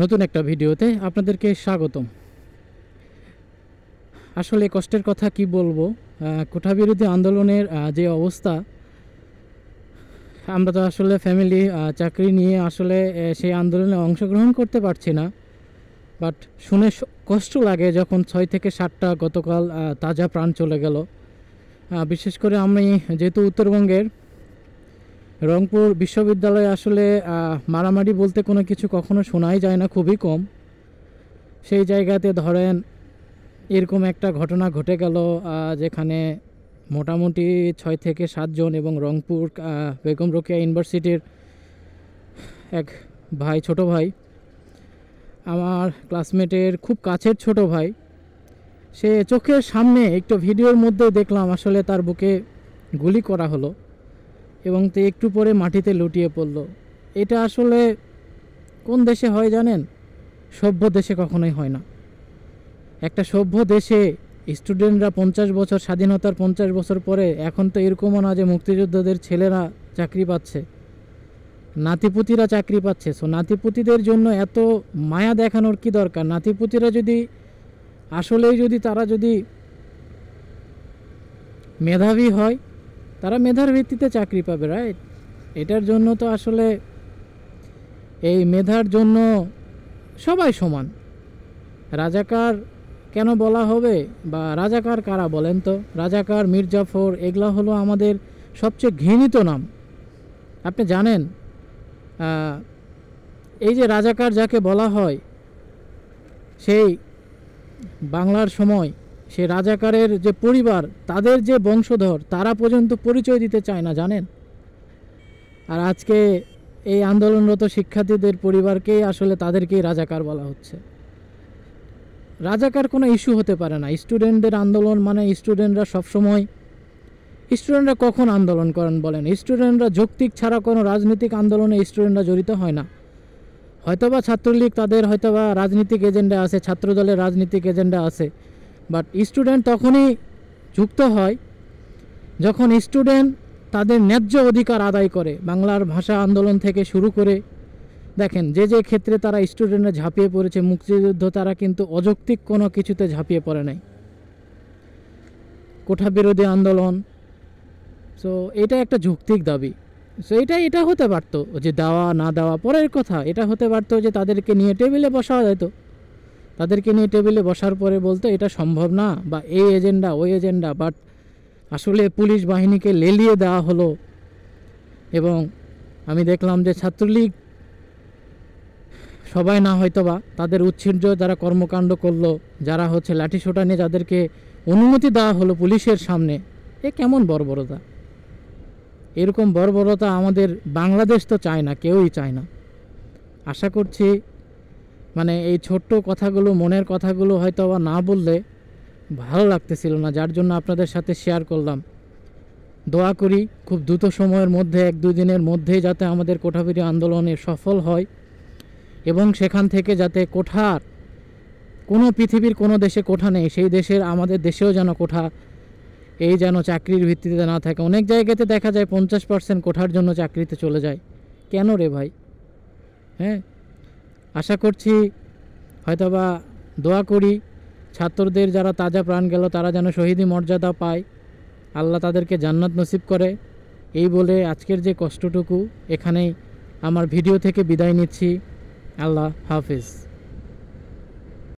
নতুন একটা ভিডিওতে আপনাদেরকে স্বাগতম আসলে কষ্টের কথা কি বলবো কোঠা বিরোধী আন্দোলনের যে অবস্থা আমরা তো আসলে ফ্যামিলি চাকরি নিয়ে আসলে সেই আন্দোলনে অংশগ্রহণ করতে পারছি না বাট শুনে কষ্ট লাগে যখন ছয় থেকে সাতটা গতকাল তাজা প্রাণ চলে গেল বিশেষ করে আমি যেহেতু উত্তরবঙ্গের রংপুর বিশ্ববিদ্যালয়ে আসলে মারামারি বলতে কোনো কিছু কখনো শোনাই যায় না খুবই কম সেই জায়গাতে ধরেন এরকম একটা ঘটনা ঘটে গেল যেখানে মোটামুটি ছয় থেকে সাতজন এবং রংপুর বেগম রোকেয়া ইউনিভার্সিটির এক ভাই ছোট ভাই আমার ক্লাসমেটের খুব কাছের ছোট ভাই সে চোখের সামনে একটু ভিডিওর মধ্যে দেখলাম আসলে তার বুকে গুলি করা হলো এবং তে একটু পরে মাটিতে লুটিয়ে পড়ল এটা আসলে কোন দেশে হয় জানেন সভ্য দেশে কখনোই হয় না একটা সভ্য দেশে স্টুডেন্টরা পঞ্চাশ বছর স্বাধীনতার পঞ্চাশ বছর পরে এখন তো এরকমও না যে মুক্তিযোদ্ধাদের ছেলেরা চাকরি পাচ্ছে নাতিপুতিরা চাকরি পাচ্ছে সো নাতিপুতিদের জন্য এত মায়া দেখানোর কি দরকার নাতিপুতিরা যদি আসলেই যদি তারা যদি মেধাবী হয় তারা মেধার ভিত্তিতে চাকরি পাবে রাইট এটার জন্য তো আসলে এই মেধার জন্য সবাই সমান রাজাকার কেন বলা হবে বা রাজাকার কারা বলেন তো রাজাকার মির্জাফর এগুলা হলো আমাদের সবচেয়ে ঘৃণিত নাম আপনি জানেন এই যে রাজাকার যাকে বলা হয় সেই বাংলার সময় সে রাজাকারের যে পরিবার তাদের যে বংশধর তারা পর্যন্ত পরিচয় দিতে চায় না জানেন আর আজকে এই আন্দোলনরত শিক্ষার্থীদের পরিবারকেই আসলে তাদেরকেই রাজাকার বলা হচ্ছে রাজাকার কোনো ইস্যু হতে পারে না স্টুডেন্টদের আন্দোলন মানে স্টুডেন্টরা সবসময় স্টুডেন্টরা কখন আন্দোলন করেন বলেন স্টুডেন্টরা যৌক্তিক ছাড়া কোনো রাজনৈতিক আন্দোলনে স্টুডেন্টরা জড়িত হয় না হয়তোবা ছাত্রলীগ তাদের হয়তোবা রাজনৈতিক এজেন্ডা আছে ছাত্রদলের রাজনৈতিক এজেন্ডা আছে বাট স্টুডেন্ট তখনই যুক্ত হয় যখন স্টুডেন্ট তাদের ন্যায্য অধিকার আদায় করে বাংলার ভাষা আন্দোলন থেকে শুরু করে দেখেন যে যে ক্ষেত্রে তারা স্টুডেন্টরা ঝাঁপিয়ে পড়েছে মুক্তিযুদ্ধ তারা কিন্তু অযৌক্তিক কোনো কিছুতে ঝাঁপিয়ে পড়ে নাই কোঠা বিরোধী আন্দোলন সো এটা একটা যৌক্তিক দাবি সো এটা এটা হতে পারতো যে দেওয়া না দেওয়া পরের কথা এটা হতে পারতো যে তাদেরকে নিয়ে টেবিলে বসা যেত তাদেরকে নিয়ে টেবিলে বসার পরে বলতো এটা সম্ভব না বা এই এজেন্ডা ওই এজেন্ডা বাট আসলে পুলিশ বাহিনীকে লেলিয়ে দেওয়া হলো এবং আমি দেখলাম যে ছাত্রলীগ সবাই না হয়তো বা তাদের উচ্ছির্য যারা কর্মকাণ্ড করলো যারা হচ্ছে সোটা নিয়ে যাদেরকে অনুমতি দেওয়া হলো পুলিশের সামনে এ কেমন বর্বরতা এরকম বর্বরতা আমাদের বাংলাদেশ তো চায় না কেউই চায় না আশা করছি মানে এই ছোট্ট কথাগুলো মনের কথাগুলো হয়তো আবার না বললে ভালো লাগতেছিল না যার জন্য আপনাদের সাথে শেয়ার করলাম দোয়া করি খুব দ্রুত সময়ের মধ্যে এক দুই দিনের মধ্যে যাতে আমাদের কোঠাবিরি আন্দোলনে সফল হয় এবং সেখান থেকে যাতে কোঠার কোনো পৃথিবীর কোনো দেশে কোঠা নেই সেই দেশের আমাদের দেশেও যেন কোঠা এই যেন চাকরির ভিত্তিতে না থাকে অনেক জায়গাতে দেখা যায় পঞ্চাশ পার্সেন্ট কোঠার জন্য চাকরিতে চলে যায় কেন রে ভাই হ্যাঁ আশা করছি হয়তোবা দোয়া করি ছাত্রদের যারা তাজা প্রাণ গেল তারা যেন শহীদি মর্যাদা পায় আল্লাহ তাদেরকে জান্নাত নসিব করে এই বলে আজকের যে কষ্টটুকু এখানেই আমার ভিডিও থেকে বিদায় নিচ্ছি আল্লাহ হাফিজ